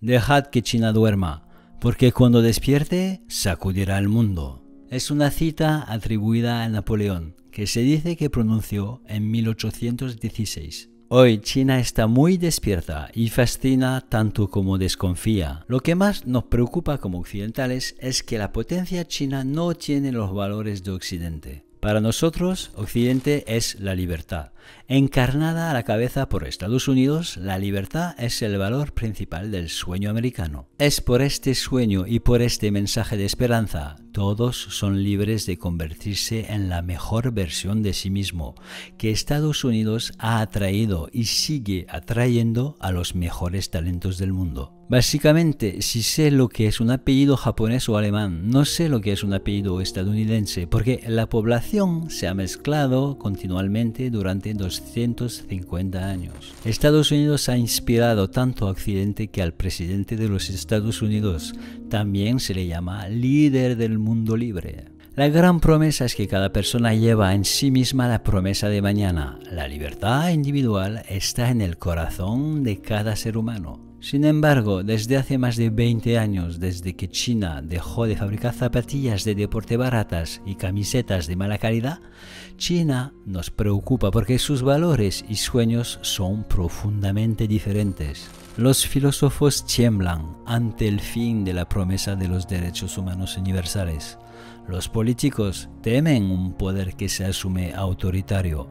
Dejad que China duerma, porque cuando despierte sacudirá el mundo. Es una cita atribuida a Napoleón, que se dice que pronunció en 1816. Hoy China está muy despierta y fascina tanto como desconfía. Lo que más nos preocupa como occidentales es que la potencia china no tiene los valores de Occidente. Para nosotros, Occidente es la libertad. Encarnada a la cabeza por Estados Unidos, la libertad es el valor principal del sueño americano. Es por este sueño y por este mensaje de esperanza todos son libres de convertirse en la mejor versión de sí mismo, que Estados Unidos ha atraído y sigue atrayendo a los mejores talentos del mundo. Básicamente, si sé lo que es un apellido japonés o alemán, no sé lo que es un apellido estadounidense, porque la población se ha mezclado continuamente durante 250 años. Estados Unidos ha inspirado tanto accidente Occidente que al presidente de los Estados Unidos también se le llama líder del mundo libre. La gran promesa es que cada persona lleva en sí misma la promesa de mañana. La libertad individual está en el corazón de cada ser humano. Sin embargo, desde hace más de 20 años, desde que China dejó de fabricar zapatillas de deporte baratas y camisetas de mala calidad, China nos preocupa porque sus valores y sueños son profundamente diferentes. Los filósofos tiemblan ante el fin de la promesa de los derechos humanos universales. Los políticos temen un poder que se asume autoritario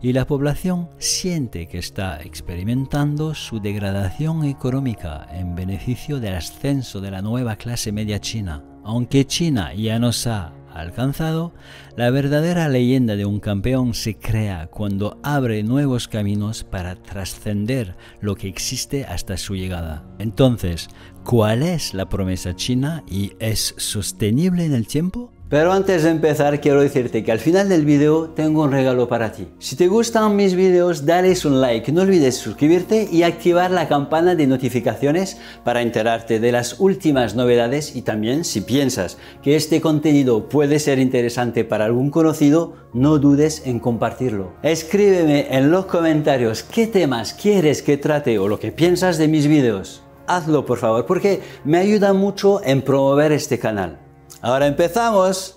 y la población siente que está experimentando su degradación económica en beneficio del ascenso de la nueva clase media china. Aunque China ya no ha alcanzado, la verdadera leyenda de un campeón se crea cuando abre nuevos caminos para trascender lo que existe hasta su llegada. Entonces, ¿cuál es la promesa china y es sostenible en el tiempo? Pero antes de empezar quiero decirte que al final del video tengo un regalo para ti. Si te gustan mis videos, dale un like, no olvides suscribirte y activar la campana de notificaciones para enterarte de las últimas novedades y también si piensas que este contenido puede ser interesante para algún conocido, no dudes en compartirlo. Escríbeme en los comentarios qué temas quieres que trate o lo que piensas de mis videos. Hazlo por favor porque me ayuda mucho en promover este canal. Ahora empezamos.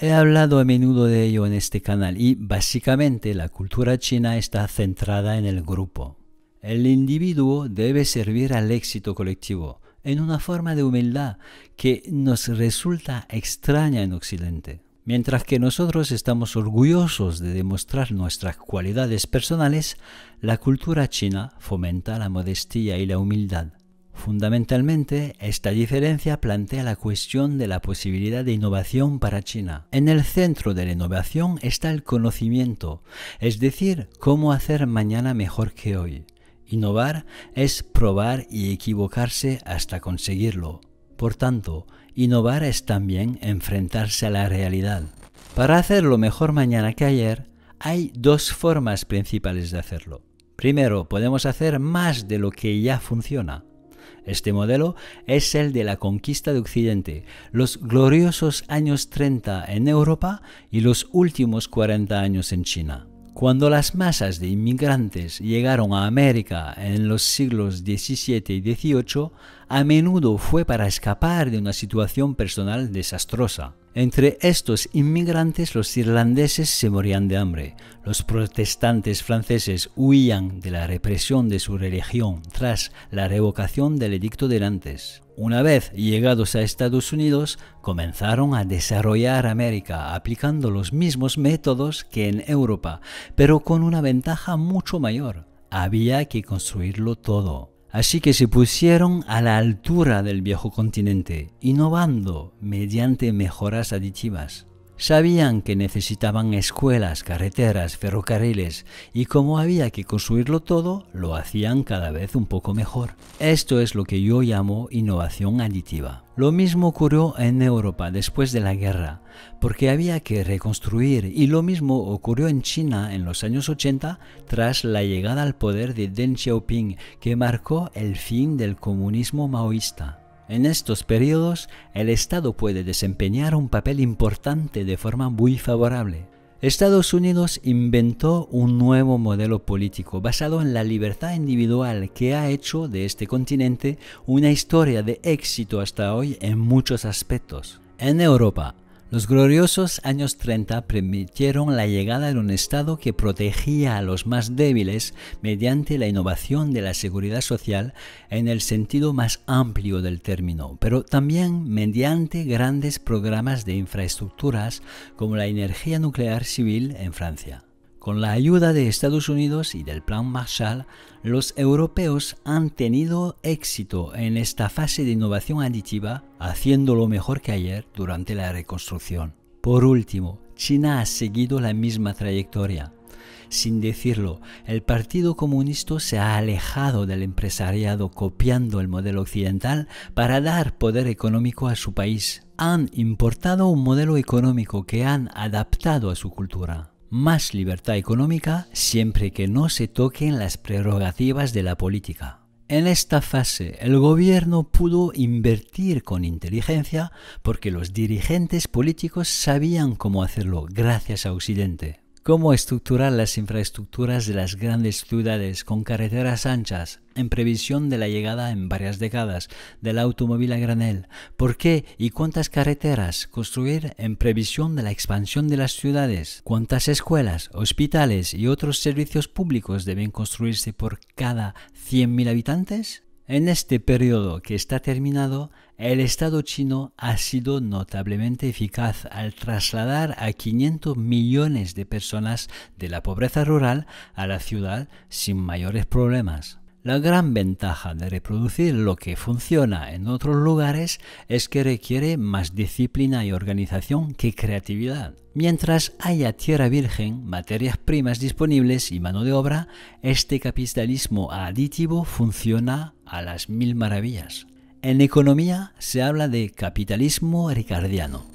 He hablado a menudo de ello en este canal y básicamente la cultura china está centrada en el grupo. El individuo debe servir al éxito colectivo en una forma de humildad que nos resulta extraña en Occidente. Mientras que nosotros estamos orgullosos de demostrar nuestras cualidades personales, la cultura china fomenta la modestia y la humildad. Fundamentalmente, esta diferencia plantea la cuestión de la posibilidad de innovación para China. En el centro de la innovación está el conocimiento, es decir, cómo hacer mañana mejor que hoy. Innovar es probar y equivocarse hasta conseguirlo. Por tanto, Innovar es también enfrentarse a la realidad. Para hacerlo mejor mañana que ayer, hay dos formas principales de hacerlo. Primero, podemos hacer más de lo que ya funciona. Este modelo es el de la conquista de Occidente, los gloriosos años 30 en Europa y los últimos 40 años en China. Cuando las masas de inmigrantes llegaron a América en los siglos XVII y XVIII, a menudo fue para escapar de una situación personal desastrosa. Entre estos inmigrantes los irlandeses se morían de hambre, los protestantes franceses huían de la represión de su religión tras la revocación del edicto de Nantes. Una vez llegados a Estados Unidos, comenzaron a desarrollar América aplicando los mismos métodos que en Europa, pero con una ventaja mucho mayor. Había que construirlo todo. Así que se pusieron a la altura del viejo continente, innovando mediante mejoras aditivas. Sabían que necesitaban escuelas, carreteras, ferrocarriles y como había que construirlo todo, lo hacían cada vez un poco mejor. Esto es lo que yo llamo innovación aditiva. Lo mismo ocurrió en Europa después de la guerra, porque había que reconstruir y lo mismo ocurrió en China en los años 80 tras la llegada al poder de Deng Xiaoping, que marcó el fin del comunismo maoísta. En estos periodos, el Estado puede desempeñar un papel importante de forma muy favorable. Estados Unidos inventó un nuevo modelo político basado en la libertad individual que ha hecho de este continente una historia de éxito hasta hoy en muchos aspectos. En Europa, los gloriosos años 30 permitieron la llegada de un Estado que protegía a los más débiles mediante la innovación de la seguridad social en el sentido más amplio del término, pero también mediante grandes programas de infraestructuras como la energía nuclear civil en Francia. Con la ayuda de Estados Unidos y del Plan Marshall, los europeos han tenido éxito en esta fase de innovación aditiva, haciéndolo mejor que ayer durante la reconstrucción. Por último, China ha seguido la misma trayectoria. Sin decirlo, el Partido Comunista se ha alejado del empresariado copiando el modelo occidental para dar poder económico a su país. Han importado un modelo económico que han adaptado a su cultura más libertad económica siempre que no se toquen las prerrogativas de la política. En esta fase el gobierno pudo invertir con inteligencia porque los dirigentes políticos sabían cómo hacerlo gracias a Occidente cómo estructurar las infraestructuras de las grandes ciudades con carreteras anchas en previsión de la llegada en varias décadas del automóvil a granel, por qué y cuántas carreteras construir en previsión de la expansión de las ciudades, cuántas escuelas, hospitales y otros servicios públicos deben construirse por cada 100.000 habitantes, en este periodo que está terminado, el Estado chino ha sido notablemente eficaz al trasladar a 500 millones de personas de la pobreza rural a la ciudad sin mayores problemas. La gran ventaja de reproducir lo que funciona en otros lugares es que requiere más disciplina y organización que creatividad. Mientras haya tierra virgen, materias primas disponibles y mano de obra, este capitalismo aditivo funciona a las mil maravillas. En economía se habla de capitalismo ricardiano.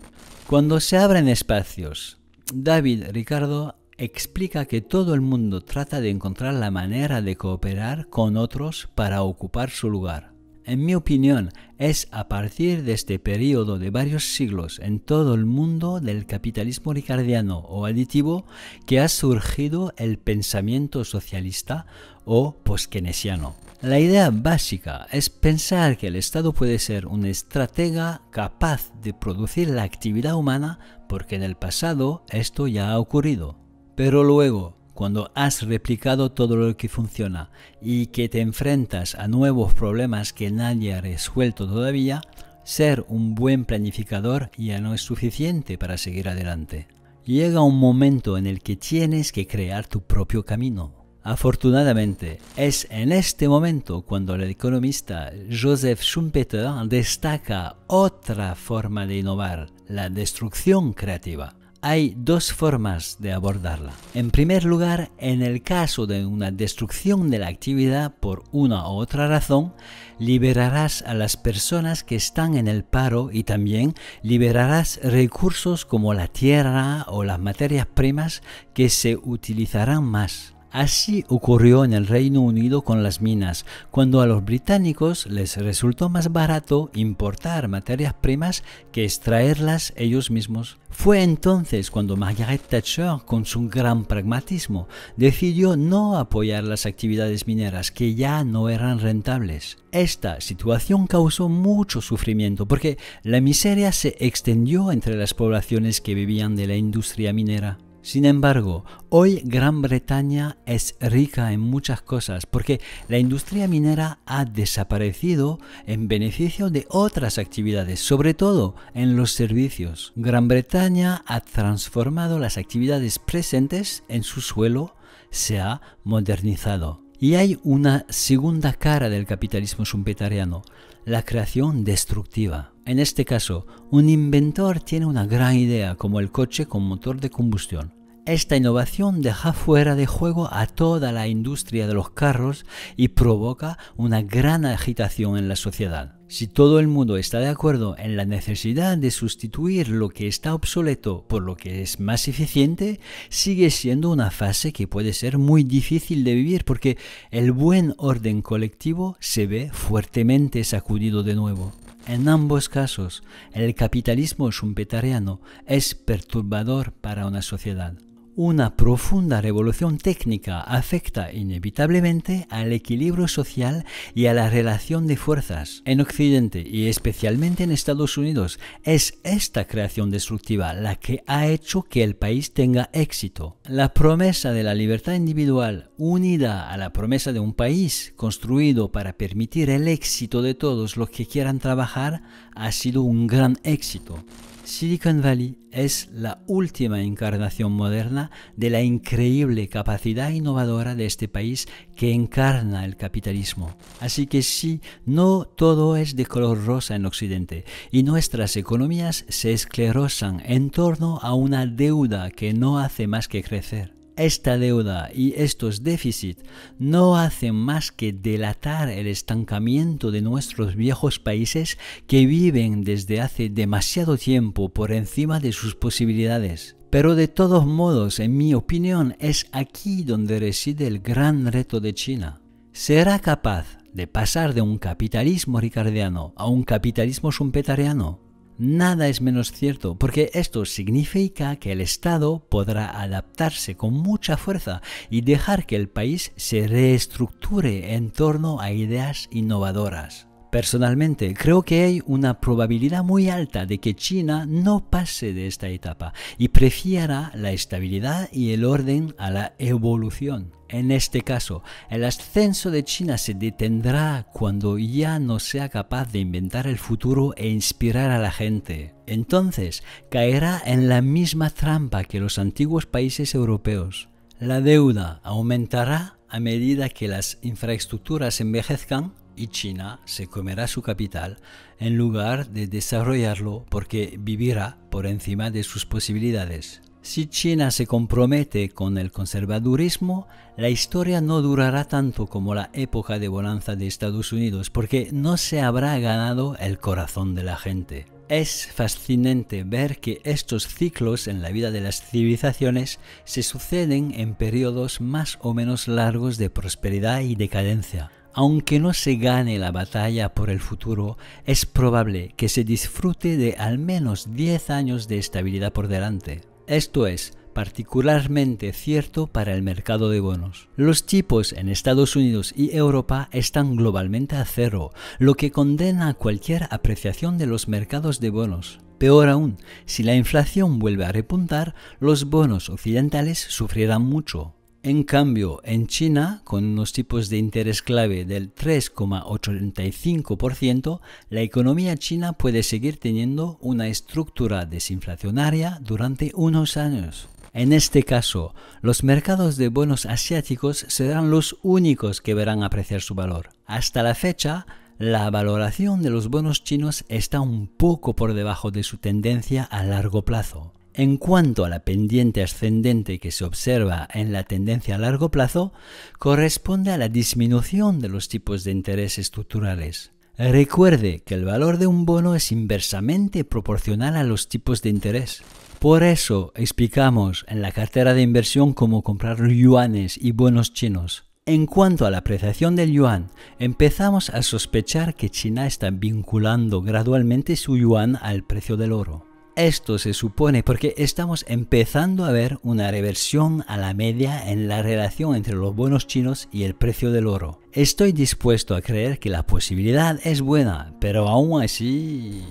Cuando se abren espacios, David Ricardo explica que todo el mundo trata de encontrar la manera de cooperar con otros para ocupar su lugar. En mi opinión, es a partir de este periodo de varios siglos en todo el mundo del capitalismo ricardiano o aditivo que ha surgido el pensamiento socialista o poskenesiano. La idea básica es pensar que el Estado puede ser un estratega capaz de producir la actividad humana porque en el pasado esto ya ha ocurrido. Pero luego, cuando has replicado todo lo que funciona y que te enfrentas a nuevos problemas que nadie ha resuelto todavía, ser un buen planificador ya no es suficiente para seguir adelante. Llega un momento en el que tienes que crear tu propio camino. Afortunadamente, es en este momento cuando el economista Joseph Schumpeter destaca otra forma de innovar, la destrucción creativa. Hay dos formas de abordarla. En primer lugar, en el caso de una destrucción de la actividad por una u otra razón, liberarás a las personas que están en el paro y también liberarás recursos como la tierra o las materias primas que se utilizarán más. Así ocurrió en el Reino Unido con las minas, cuando a los británicos les resultó más barato importar materias primas que extraerlas ellos mismos. Fue entonces cuando Margaret Thatcher, con su gran pragmatismo, decidió no apoyar las actividades mineras que ya no eran rentables. Esta situación causó mucho sufrimiento porque la miseria se extendió entre las poblaciones que vivían de la industria minera. Sin embargo, hoy Gran Bretaña es rica en muchas cosas porque la industria minera ha desaparecido en beneficio de otras actividades, sobre todo en los servicios. Gran Bretaña ha transformado las actividades presentes en su suelo, se ha modernizado. Y hay una segunda cara del capitalismo schumpeteriano, la creación destructiva. En este caso, un inventor tiene una gran idea, como el coche con motor de combustión. Esta innovación deja fuera de juego a toda la industria de los carros y provoca una gran agitación en la sociedad. Si todo el mundo está de acuerdo en la necesidad de sustituir lo que está obsoleto por lo que es más eficiente, sigue siendo una fase que puede ser muy difícil de vivir porque el buen orden colectivo se ve fuertemente sacudido de nuevo. En ambos casos, el capitalismo schumpeteriano es perturbador para una sociedad. Una profunda revolución técnica afecta inevitablemente al equilibrio social y a la relación de fuerzas. En Occidente y especialmente en Estados Unidos es esta creación destructiva la que ha hecho que el país tenga éxito. La promesa de la libertad individual unida a la promesa de un país construido para permitir el éxito de todos los que quieran trabajar ha sido un gran éxito. Silicon Valley es la última encarnación moderna de la increíble capacidad innovadora de este país que encarna el capitalismo. Así que sí, no todo es de color rosa en Occidente y nuestras economías se esclerosan en torno a una deuda que no hace más que crecer esta deuda y estos déficits no hacen más que delatar el estancamiento de nuestros viejos países que viven desde hace demasiado tiempo por encima de sus posibilidades. Pero de todos modos, en mi opinión, es aquí donde reside el gran reto de China. ¿Será capaz de pasar de un capitalismo ricardiano a un capitalismo sumpetariano, nada es menos cierto, porque esto significa que el Estado podrá adaptarse con mucha fuerza y dejar que el país se reestructure en torno a ideas innovadoras. Personalmente, creo que hay una probabilidad muy alta de que China no pase de esta etapa y prefiera la estabilidad y el orden a la evolución. En este caso, el ascenso de China se detendrá cuando ya no sea capaz de inventar el futuro e inspirar a la gente. Entonces, caerá en la misma trampa que los antiguos países europeos. La deuda aumentará a medida que las infraestructuras envejezcan y China se comerá su capital en lugar de desarrollarlo porque vivirá por encima de sus posibilidades. Si China se compromete con el conservadurismo, la historia no durará tanto como la época de bonanza de Estados Unidos, porque no se habrá ganado el corazón de la gente. Es fascinante ver que estos ciclos en la vida de las civilizaciones se suceden en periodos más o menos largos de prosperidad y decadencia. Aunque no se gane la batalla por el futuro, es probable que se disfrute de al menos 10 años de estabilidad por delante. Esto es particularmente cierto para el mercado de bonos. Los tipos en Estados Unidos y Europa están globalmente a cero, lo que condena cualquier apreciación de los mercados de bonos. Peor aún, si la inflación vuelve a repuntar, los bonos occidentales sufrirán mucho. En cambio, en China, con unos tipos de interés clave del 3,85%, la economía china puede seguir teniendo una estructura desinflacionaria durante unos años. En este caso, los mercados de bonos asiáticos serán los únicos que verán apreciar su valor. Hasta la fecha, la valoración de los bonos chinos está un poco por debajo de su tendencia a largo plazo. En cuanto a la pendiente ascendente que se observa en la tendencia a largo plazo, corresponde a la disminución de los tipos de interés estructurales. Recuerde que el valor de un bono es inversamente proporcional a los tipos de interés. Por eso explicamos en la cartera de inversión cómo comprar yuanes y bonos chinos. En cuanto a la apreciación del yuan, empezamos a sospechar que China está vinculando gradualmente su yuan al precio del oro. Esto se supone porque estamos empezando a ver una reversión a la media en la relación entre los buenos chinos y el precio del oro. Estoy dispuesto a creer que la posibilidad es buena, pero aún así...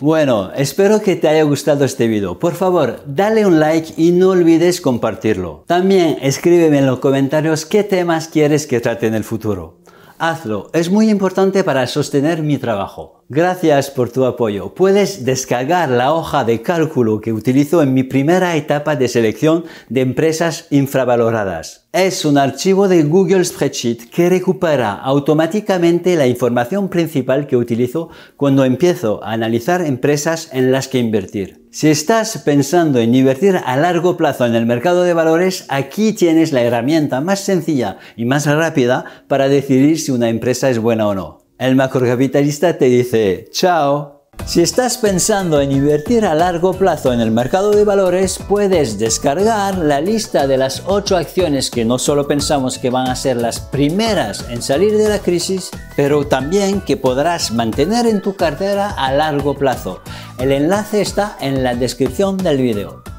Bueno, espero que te haya gustado este video. Por favor, dale un like y no olvides compartirlo. También escríbeme en los comentarios qué temas quieres que trate en el futuro. Hazlo, es muy importante para sostener mi trabajo. Gracias por tu apoyo. Puedes descargar la hoja de cálculo que utilizo en mi primera etapa de selección de empresas infravaloradas. Es un archivo de Google Spreadsheet que recupera automáticamente la información principal que utilizo cuando empiezo a analizar empresas en las que invertir. Si estás pensando en invertir a largo plazo en el mercado de valores, aquí tienes la herramienta más sencilla y más rápida para decidir si una empresa es buena o no. El macrocapitalista te dice, chao. Si estás pensando en invertir a largo plazo en el mercado de valores, puedes descargar la lista de las 8 acciones que no solo pensamos que van a ser las primeras en salir de la crisis, pero también que podrás mantener en tu cartera a largo plazo. El enlace está en la descripción del video.